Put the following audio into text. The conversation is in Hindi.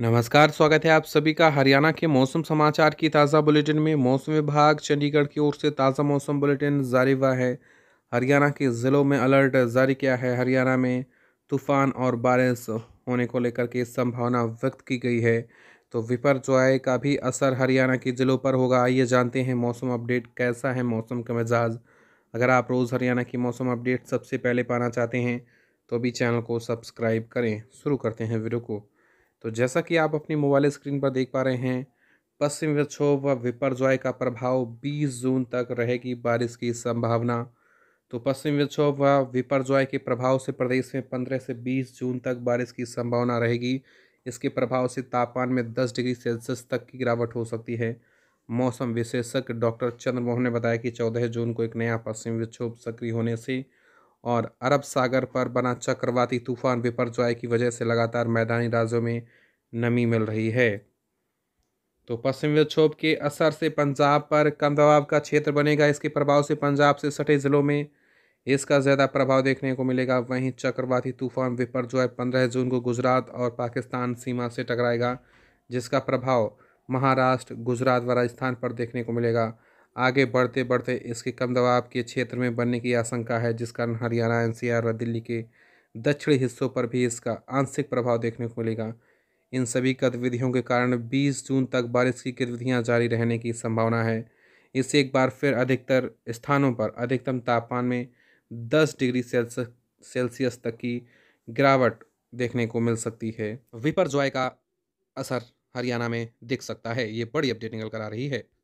नमस्कार स्वागत है आप सभी का हरियाणा के मौसम समाचार की ताज़ा बुलेटिन में मौसम विभाग चंडीगढ़ की ओर से ताज़ा मौसम बुलेटिन जारी हुआ है हरियाणा के ज़िलों में अलर्ट जारी किया है हरियाणा में तूफान और बारिश होने को लेकर के संभावना व्यक्त की गई है तो विपर विपरजॉय का भी असर हरियाणा के ज़िलों पर होगा आइए जानते हैं मौसम अपडेट कैसा है मौसम का मिजाज अगर आप रोज़ हरियाणा की मौसम अपडेट सबसे पहले पाना चाहते हैं तो भी चैनल को सब्सक्राइब करें शुरू करते हैं वीडियो को तो जैसा कि आप अपनी मोबाइल स्क्रीन पर देख पा रहे हैं पश्चिम विक्षोभ व विपरजॉय का प्रभाव 20 जून तक रहेगी बारिश की संभावना तो पश्चिम विक्षोभ व विपरजॉय के प्रभाव से प्रदेश में 15 से 20 जून तक बारिश की संभावना रहेगी इसके प्रभाव से तापमान में 10 डिग्री सेल्सियस तक की गिरावट हो सकती है मौसम विशेषज्ञ डॉक्टर चंद्रमोहन ने बताया कि चौदह जून को एक नया पश्चिम विक्षोभ सक्रिय होने से और अरब सागर पर बना चक्रवाती तूफान बिपरजॉय की वजह से लगातार मैदानी राज्यों में नमी मिल रही है तो पश्चिमी विक्षोभ के असर से पंजाब पर कम दबाव का क्षेत्र बनेगा इसके प्रभाव से पंजाब से सटे ज़िलों में इसका ज़्यादा प्रभाव देखने को मिलेगा वहीं चक्रवाती तूफान विपरजॉय पंद्रह जून को गुजरात और पाकिस्तान सीमा से टकराएगा जिसका प्रभाव महाराष्ट्र गुजरात व राजस्थान पर देखने को मिलेगा आगे बढ़ते बढ़ते इसके कम दबाव के क्षेत्र में बनने की आशंका है जिस कारण हरियाणा एनसीआर और दिल्ली के दक्षिणी हिस्सों पर भी इसका आंशिक प्रभाव देखने को मिलेगा इन सभी गतिविधियों के कारण 20 जून तक बारिश की गतिविधियां जारी रहने की संभावना है इससे एक बार फिर अधिकतर स्थानों पर अधिकतम तापमान में 10 डिग्री सेल्सियस सेल्सियस तक की गिरावट देखने को मिल सकती है विपर ज्वाय का असर हरियाणा में दिख सकता है ये बड़ी अपडेट निकल कर आ रही है